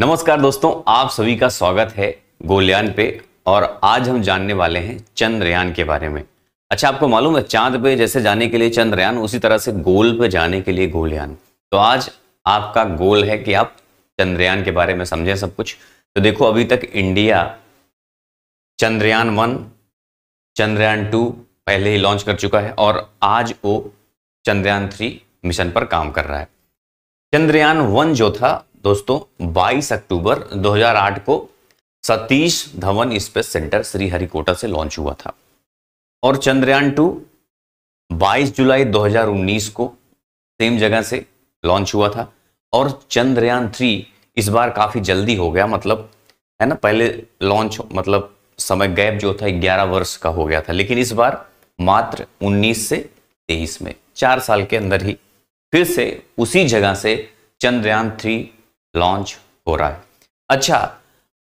नमस्कार दोस्तों आप सभी का स्वागत है गोलयान पे और आज हम जानने वाले हैं चंद्रयान के बारे में अच्छा आपको मालूम है चांद पे जैसे जाने के लिए चंद्रयान उसी तरह से गोल पे जाने के लिए गोलयान तो आज आपका गोल है कि आप चंद्रयान के बारे में समझें सब कुछ तो देखो अभी तक India Chandrayaan one Chandrayaan two पहले ही लॉन्च कर चुका है और आज वो चंद्रयान थ्री मिशन पर काम कर रहा है चंद्रयान वन जो था दोस्तों 22 अक्टूबर 2008 को सतीश धवन स्पेस सेंटर श्रीहरिकोटा से लॉन्च हुआ था और चंद्रयान टू 22 जुलाई 2019 को सेम जगह से लॉन्च हुआ था और चंद्रयान थ्री इस बार काफ़ी जल्दी हो गया मतलब है ना पहले लॉन्च मतलब समय गैप जो था ग्यारह वर्ष का हो गया था लेकिन इस बार मात्र 19 से 23 में चार साल के अंदर ही फिर से उसी जगह से चंद्रयान थ्री लॉन्च हो रहा है अच्छा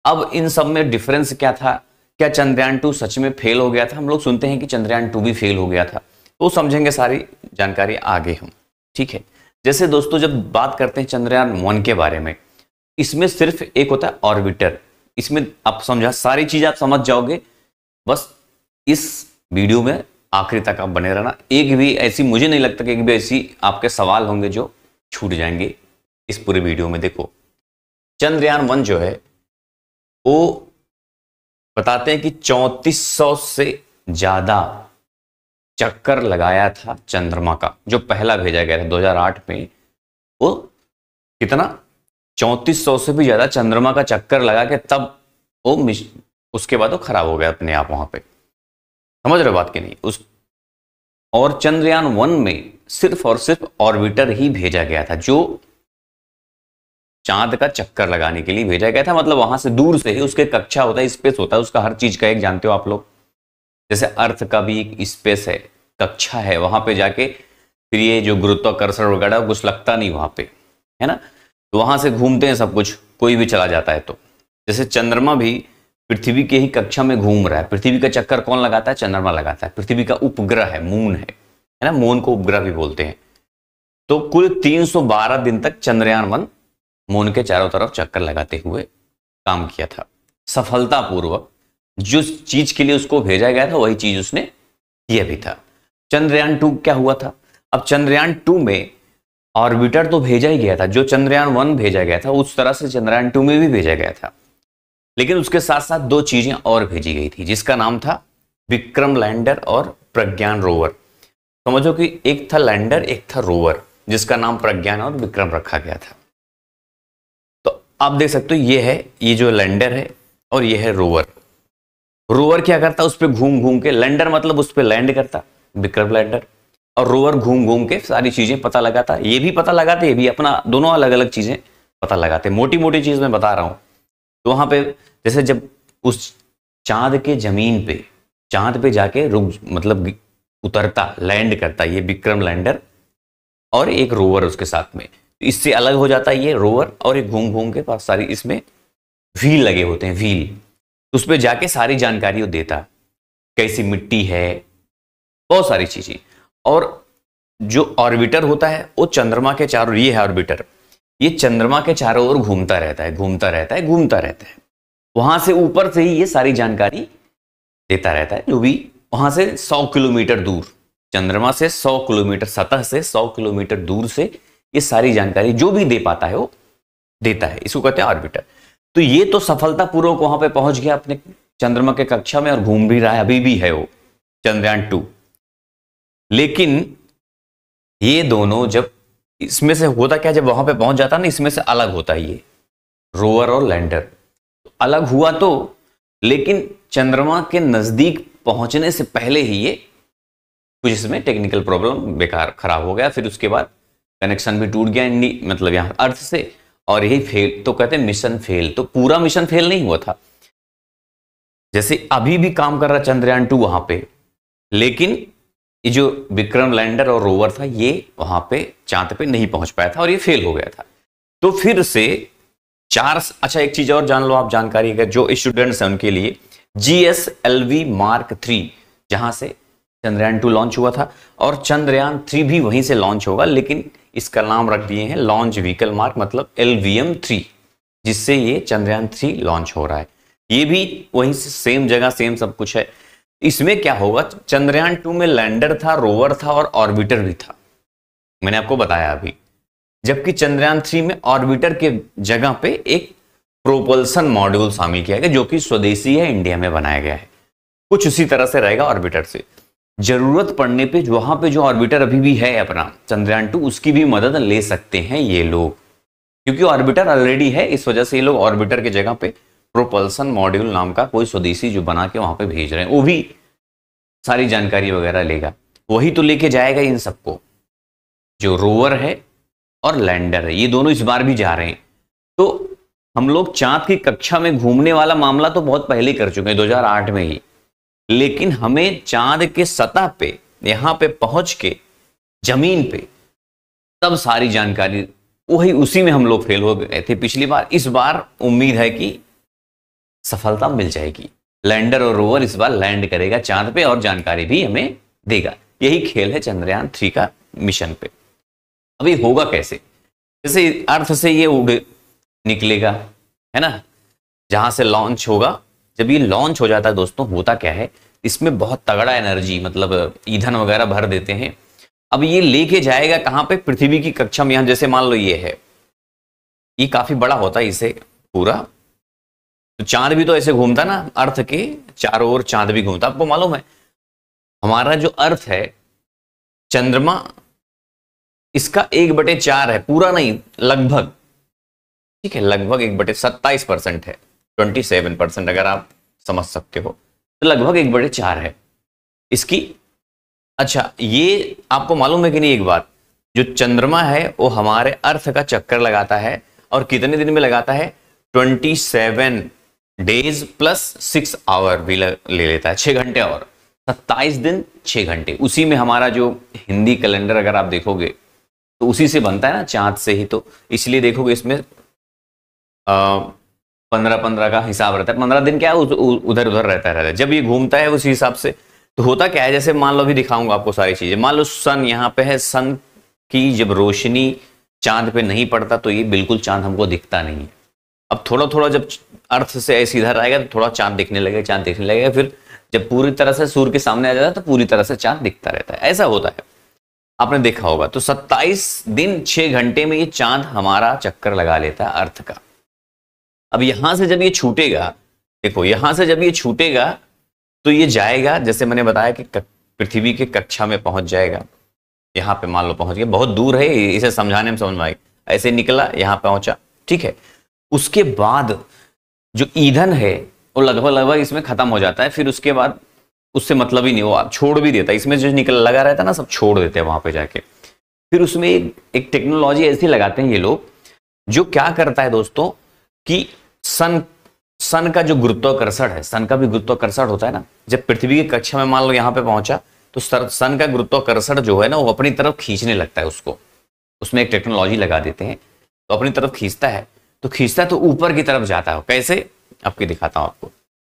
अब इन सब में डिफरेंस क्या था क्या चंद्रयान टू सच में फेल हो गया था हम लोग सुनते हैं कि चंद्रयान टू भी फेल हो गया था तो समझेंगे सारी जानकारी आगे हम ठीक है जैसे दोस्तों जब बात करते हैं चंद्रयान वन के बारे में इसमें सिर्फ एक होता है ऑर्बिटर इसमें आप समझा सारी चीज आप समझ जाओगे बस इस वीडियो में आखिरी तक आप बने रहना एक भी ऐसी मुझे नहीं लगता कि एक भी ऐसी आपके सवाल होंगे जो छूट जाएंगे इस पूरे वीडियो में देखो चंद्रयान वन जो है वो बताते हैं कि 3400 से ज़्यादा चक्कर लगाया था चंद्रमा का जो पहला भेजा गया था 2008 में वो कितना 3400 से भी ज़्यादा चंद्रमा का चक्कर लगा के तब वो उसके बाद वो खराब हो गया अपने आप वहां पे समझ रहे बात की नहीं उस और चंद्रयान वन में सिर्फ और सिर्फ ऑर्बिटर ही भेजा गया था जो चांद का चक्कर लगाने के लिए भेजा गया था मतलब वहां से दूर से ही उसके कक्षा होता है स्पेस होता है उसका हर चीज का एक जानते हो आप लोग जैसे अर्थ का भी एक स्पेस है कक्षा है वहां पे जाके फिर ये जो गुरुत्वाकर्षण वगैरह कुछ लगता नहीं वहां पे है ना तो वहां से घूमते हैं सब कुछ कोई भी चला जाता है तो जैसे चंद्रमा भी पृथ्वी के ही कक्षा में घूम रहा है पृथ्वी का चक्कर कौन लगाता है चंद्रमा लगाता है पृथ्वी का उपग्रह है मून है है ना मून को उपग्रह भी बोलते हैं तो कुल 312 दिन तक चंद्रयान वन मून के चारों तरफ चक्कर लगाते हुए काम किया था सफलतापूर्वक जिस चीज के लिए उसको भेजा गया था वही चीज उसने किया भी था चंद्रयान टू क्या हुआ था अब चंद्रयान टू में ऑर्बिटर तो भेजा ही गया था जो चंद्रयान वन भेजा गया था उस तरह से चंद्रयान टू में भी भेजा गया था लेकिन उसके साथ साथ दो चीजें और भेजी गई थी जिसका नाम था विक्रम लैंडर और प्रज्ञान रोवर समझो कि एक था लैंडर एक था रोवर जिसका नाम प्रज्ञान और विक्रम रखा गया था आप देख सकते हो ये है ये जो लैंडर है और ये है रोवर रोवर क्या करता उस पर घूम घूम के लैंडर मतलब उस पर लैंड करता विक्रम लैंडर और रोवर घूम घूम के सारी चीजें पता लगाता ये भी पता लगाते ये भी अपना दोनों अलग अलग चीजें पता लगाते मोटी मोटी चीज मैं बता रहा हूं तो वहां पे जैसे जब उस चांद के जमीन पे चांद पे जाके रुक मतलब उतरता लैंड करता ये विक्रम लैंडर और एक रोवर उसके साथ में तो इससे अलग हो जाता है ये रोवर और एक घूम घूम के पास सारी इसमें व्हील लगे होते हैं व्हील उस पर जाके सारी जानकारी वो देता है कैसी मिट्टी है बहुत सारी चीज़ें और जो ऑर्बिटर होता है वो चंद्रमा के चारों ये है ऑर्बिटर ये चंद्रमा के चारों ओर घूमता रहता है घूमता रहता है घूमता रहता है वहां से ऊपर से ही ये सारी जानकारी देता रहता है जो भी वहां से 100 किलोमीटर दूर चंद्रमा से 100 किलोमीटर सतह से 100 किलोमीटर दूर से ये सारी जानकारी जो भी दे पाता है वो देता है इसको कहते हैं ऑर्बिटर तो ये तो सफलतापूर्वक वहां पे पहुंच गया अपने चंद्रमा के कक्षा में और घूम भी रहा है अभी भी है वो चंद्रयान टू लेकिन ये दोनों जब इसमें से होता क्या जब वहां पे पहुंच जाता ना इसमें से अलग होता है ये रोवर और लैंडर अलग हुआ तो लेकिन चंद्रमा के नजदीक पहुंचने से पहले ही ये कुछ इसमें टेक्निकल प्रॉब्लम बेकार खराब हो गया फिर उसके बाद कनेक्शन भी टूट गया इंडी मतलब यहाँ अर्थ से और यही फेल तो कहते हैं मिशन फेल तो पूरा मिशन फेल नहीं हुआ था जैसे अभी भी काम कर रहा चंद्रयान टू वहां पे लेकिन ये जो विक्रम लैंडर और रोवर था ये वहां पे चांद पे नहीं पहुंच पाया था और ये फेल हो गया था तो फिर से चार अच्छा एक चीज और जान लो आप जानकारी जो स्टूडेंट्स हैं उनके लिए G S L V mark three जहां से चंद्रयान टू लॉन्च हुआ था और चंद्रयान थ्री भी वहीं से लॉन्च होगा लेकिन इसका नाम रख दिए हैं लॉन्च व्हीकल मार्क मतलब एल वी एम थ्री जिससे ये चंद्रयान थ्री लॉन्च हो रहा है ये भी वहीं से सेम जगह सेम सब कुछ है इसमें क्या होगा चंद्रयान टू में लैंडर था रोवर था और ऑर्बिटर भी था मैंने आपको बताया अभी जबकि चंद्रयान थ्री में ऑर्बिटर के जगह पे एक प्रोपल्सन मॉड्यूल शामिल किया गया जो कि स्वदेशी है इंडिया में बनाया गया है कुछ उसी तरह से रहेगा ऑर्बिटर से जरूरत पड़ने पे वहां पे जो ऑर्बिटर अभी भी है अपना चंद्रयान टू उसकी भी मदद ले सकते हैं ये लोग क्योंकि ऑर्बिटर ऑलरेडी है इस वजह से ये लोग ऑर्बिटर की जगह पे प्रोपल्सन मॉड्यूल नाम का कोई स्वदेशी जो बना के वहां पे भेज रहे हैं वो भी सारी जानकारी वगैरह लेगा वही तो लेके जाएगा इन सबको जो रोवर है और लैंडर है ये दोनों इस बार भी जा रहे हैं तो हम लोग चांद की कक्षा में घूमने वाला मामला तो बहुत पहले कर चुके हैं 2008 में ही लेकिन हमें चांद के सतह पे यहां पे पहुंच के जमीन पे तब सारी जानकारी वही उसी में हम लोग फेल हो गए थे पिछली बार इस बार उम्मीद है कि सफलता मिल जाएगी लैंडर और रोवर इस बार लैंड करेगा चांद पे और जानकारी भी हमें देगा यही खेल है चंद्रयान थ्री का मिशन पे अभी होगा कैसे जैसे अर्थ से ये उड़ निकलेगा है ना जहां से लॉन्च होगा जब ये लॉन्च हो जाता है दोस्तों होता क्या है इसमें बहुत तगड़ा एनर्जी मतलब ईंधन वगैरह भर देते हैं अब ये लेके जाएगा कहाँ पे पृथ्वी की कक्षा में यहां जैसे मान लो ये है ये काफी बड़ा होता है इसे पूरा तो चांद भी तो ऐसे घूमता ना अर्थ के चारों ओर चांद भी घूमता आपको मालूम है हमारा जो अर्थ है चंद्रमा इसका एक बटे चार है पूरा नहीं लगभग ठीक है लगभग एक बटे सत्ताईस परसेंट है ट्वेंटी सेवन परसेंट अगर आप समझ सकते हो तो लगभग एक बड़े चार है इसकी अच्छा ये आपको मालूम है कि नहीं एक बात जो चंद्रमा है वो हमारे अर्थ का चक्कर लगाता है और कितने दिन में लगाता है twenty seven days plus six hour भी ले लेता है छः घंटे और सत्ताईस दिन छः घंटे उसी में हमारा जो हिंदी कैलेंडर अगर आप देखोगे तो उसी से बनता है ना चांद से ही तो इसलिए देखोगे इसमें आ, पंद्रह पंद्रह का हिसाब रहता है पंद्रह दिन क्या है उधर उधर रहता रहता है जब ये घूमता है उसी हिसाब से तो होता क्या है जैसे मान लो अभी दिखाऊंगा आपको सारी चीजें मान लो सन यहाँ पे है सन की जब रोशनी चांद पे नहीं पड़ता तो ये बिल्कुल चांद हमको दिखता नहीं है अब थोड़ा थोड़ा जब अर्थ से इधर आएगा तो थोड़ा चांद दिखने लगेगा चांद दिखने लगेगा फिर जब पूरी तरह से सूर्य के सामने आ जाता है तो पूरी तरह से चांद दिखता रहता है ऐसा होता है आपने देखा होगा तो 27 दिन 6 घंटे में ये चांद हमारा चक्कर लगा लेता है अर्थ का अब यहां से जब ये छूटेगा देखो यहां से जब ये छूटेगा तो ये जाएगा जैसे मैंने बताया कि पृथ्वी के कक्षा में पहुंच जाएगा यहां पे मान लो पहुंच गया बहुत दूर है इसे समझाने में समझ में ऐसे निकला यहां पहुंचा ठीक है उसके बाद जो ईंधन है वो लगभग लगभग इसमें खत्म हो जाता है फिर उसके बाद उससे मतलब ही नहीं हुआ आप छोड़ भी देता इसमें जो निकल लगा रहता है ना सब छोड़ देते हैं वहां पे जाके फिर उसमें एक टेक्नोलॉजी ऐसी लगाते हैं ये लोग जो क्या करता है दोस्तों कि सन सन का जो गुरुत्वाकर्षण है सन का भी गुरुत्वाकर्षण होता है ना जब पृथ्वी की कक्षा में मान लो यहां पे पहुंचा तो सन का गुरुत्वाकर्षण जो है ना वो अपनी तरफ खींचने लगता है उसको उसमें एक टेक्नोलॉजी लगा देते हैं तो अपनी तरफ खींचता है तो खींचता है तो ऊपर की तरफ जाता है कैसे आपके दिखाता हूं आपको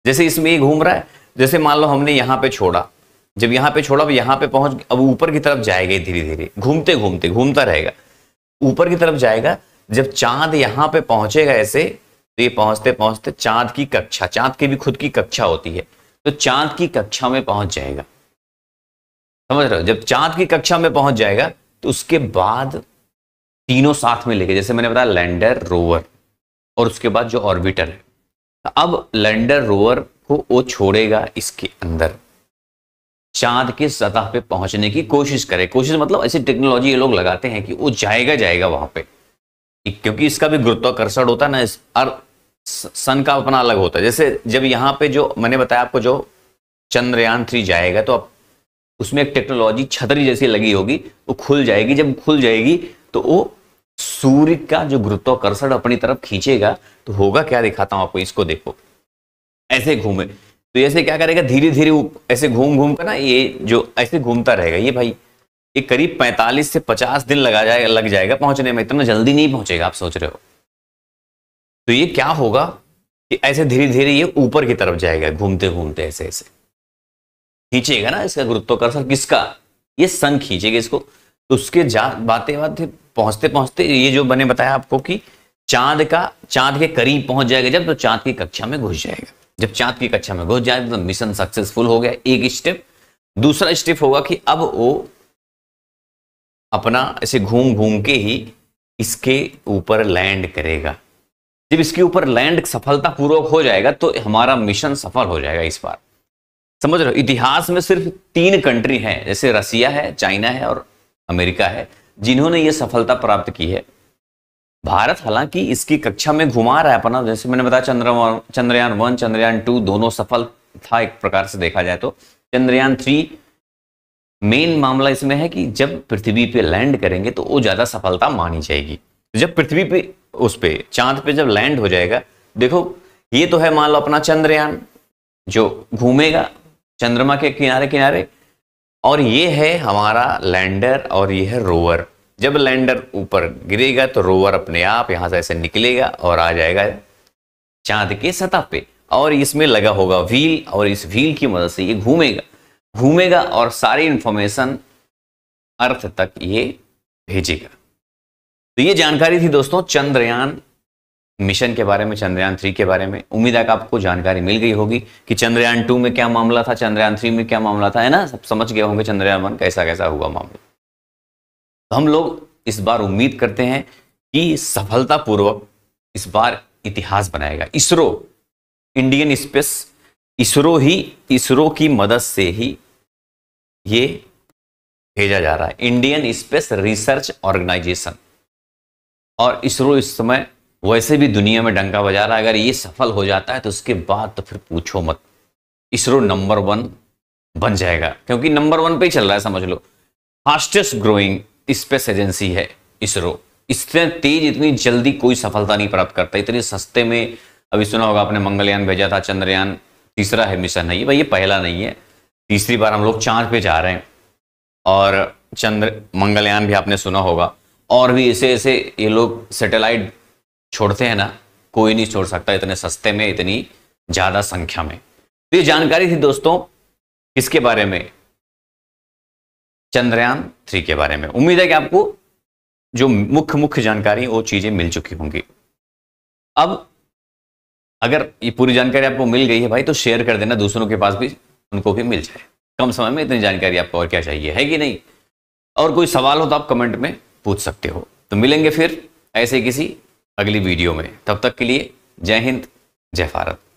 जैसे इसमें घूम रहा है जैसे मान लो हमने यहाँ पे छोड़ा जब यहाँ पे छोड़ा अब यहाँ पे पहुंच अब ऊपर की तरफ जाएगा धीरे धीरे घूमते घूमते घूमता रहेगा ऊपर की तरफ जाएगा जब चांद यहाँ पे पहुंचेगा ऐसे तो ये पहुंचते पहुंचते चांद की कक्षा चांद की भी खुद की कक्षा होती है तो चांद की कक्षा में पहुंच जाएगा समझ रहे हो जब चांद की कक्षा में पहुंच जाएगा तो उसके बाद तीनों साथ में लेके जैसे मैंने बताया लैंडर रोवर और उसके बाद जो ऑर्बिटर है अब लैंडर रोवर को वो छोड़ेगा इसके अंदर चांद के सतह पे पहुंचने की कोशिश करे कोशिश मतलब ऐसी टेक्नोलॉजी ये लोग लगाते हैं कि वो जाएगा जाएगा वहां पे क्योंकि इसका भी गुरुत्वाकर्षण होता है ना इस अर्थ सन का अपना अलग होता है जैसे जब यहाँ पे जो मैंने बताया आपको जो चंद्रयान थ्री जाएगा तो आप उसमें एक टेक्नोलॉजी छतरी जैसी लगी होगी वो खुल जाएगी जब खुल जाएगी तो वो सूर्य का जो गुरुत्वाकर्षण अपनी तरफ खींचेगा तो होगा क्या दिखाता हूं आपको इसको देखो ऐसे घूमे तो ऐसे क्या करेगा धीरे धीरे ऐसे घूम घूम कर ना ये जो ऐसे घूमता रहेगा ये भाई ये करीब 45 से 50 दिन लगा जाएगा लग जाएगा पहुंचने में इतना जल्दी नहीं पहुंचेगा आप सोच रहे हो तो ये क्या होगा कि ऐसे धीरे धीरे ये ऊपर की तरफ जाएगा घूमते घूमते ऐसे ऐसे खींचेगा ना इसका गुरुत्वाकर्षण किसका ये सन खींचेगा इसको तो उसके जा बातें बातें पहुंचते पहुंचते ये जो मैंने बताया आपको कि चांद का चांद के करीब पहुंच जाएगा जब तो चांद की कक्षा में घुस जाएगा जब चांद की कक्षा में घुस जाएगा तो मिशन सक्सेसफुल हो गया एक स्टेप दूसरा स्टेप होगा कि अब वो अपना ऐसे घूम घूम के ही इसके ऊपर लैंड करेगा जब इसके ऊपर लैंड सफलतापूर्वक हो जाएगा तो हमारा मिशन सफल हो जाएगा इस बार समझ रहे हो इतिहास में सिर्फ तीन कंट्री हैं जैसे रसिया है चाइना है और अमेरिका है जिन्होंने ये सफलता प्राप्त की है भारत हालांकि इसकी कक्षा में घुमा रहा है अपना जैसे मैंने बताया चंद्रयान चंद्रयान वन चंद्रयान टू दोनों सफल था एक प्रकार से देखा जाए तो चंद्रयान थ्री मेन मामला इसमें है कि जब पृथ्वी पे लैंड करेंगे तो वो ज्यादा सफलता मानी जाएगी जब पृथ्वी पे उस पर चांद पे जब लैंड हो जाएगा देखो ये तो है मान लो अपना चंद्रयान जो घूमेगा चंद्रमा के किनारे किनारे और ये है हमारा लैंडर और ये है रोवर जब लैंडर ऊपर गिरेगा तो रोवर अपने आप यहां से ऐसे निकलेगा और आ जाएगा चांद के सतह पे और इसमें लगा होगा व्हील और इस व्हील की मदद से ये घूमेगा घूमेगा और सारी इंफॉर्मेशन अर्थ तक ये भेजेगा तो ये जानकारी थी दोस्तों चंद्रयान मिशन के बारे में चंद्रयान थ्री के बारे में उम्मीद है कि आपको जानकारी मिल गई होगी कि चंद्रयान टू में क्या मामला था चंद्रयान थ्री में क्या मामला था है ना सब समझ गए होंगे चंद्रयान वन कैसा कैसा हुआ मामला तो हम लोग इस बार उम्मीद करते हैं कि सफलतापूर्वक इस बार इतिहास बनाएगा इसरो इंडियन स्पेस इसरो ही इसरो की मदद से ही ये भेजा जा रहा है इंडियन स्पेस रिसर्च ऑर्गेनाइजेशन और इसरो इस समय वैसे भी दुनिया में डंका बजा रहा है अगर ये सफल हो जाता है तो उसके बाद तो फिर पूछो मत इसरो नंबर वन बन जाएगा क्योंकि नंबर वन पे ही चल रहा है समझ लो फास्टेस्ट ग्रोइंग स्पेस एजेंसी है इसरो इतने तेज इतनी जल्दी कोई सफलता नहीं प्राप्त करता इतने सस्ते में अभी सुना होगा आपने मंगलयान भेजा था चंद्रयान तीसरा है मिशन है भाई ये पहला नहीं है तीसरी बार हम लोग चांद पे जा रहे हैं और चंद्र मंगलयान भी आपने सुना होगा और भी ऐसे ऐसे ये लोग सैटेलाइट छोड़ते हैं ना कोई नहीं छोड़ सकता इतने सस्ते में इतनी ज़्यादा संख्या में तो ये जानकारी थी दोस्तों किसके बारे में चंद्रयान थ्री के बारे में उम्मीद है कि आपको जो मुख्य मुख्य जानकारी वो चीज़ें मिल चुकी होंगी अब अगर ये पूरी जानकारी आपको मिल गई है भाई तो शेयर कर देना दूसरों के पास भी उनको भी मिल जाए कम समय में इतनी जानकारी आपको और क्या चाहिए है कि नहीं और कोई सवाल हो तो आप कमेंट में पूछ सकते हो तो मिलेंगे फिर ऐसे किसी अगली वीडियो में तब तक के लिए जय हिंद जय भारत